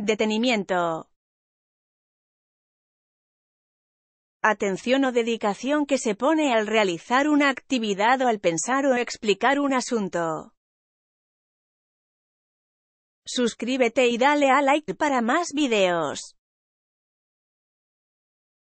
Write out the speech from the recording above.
Detenimiento. Atención o dedicación que se pone al realizar una actividad o al pensar o explicar un asunto. Suscríbete y dale a like para más videos.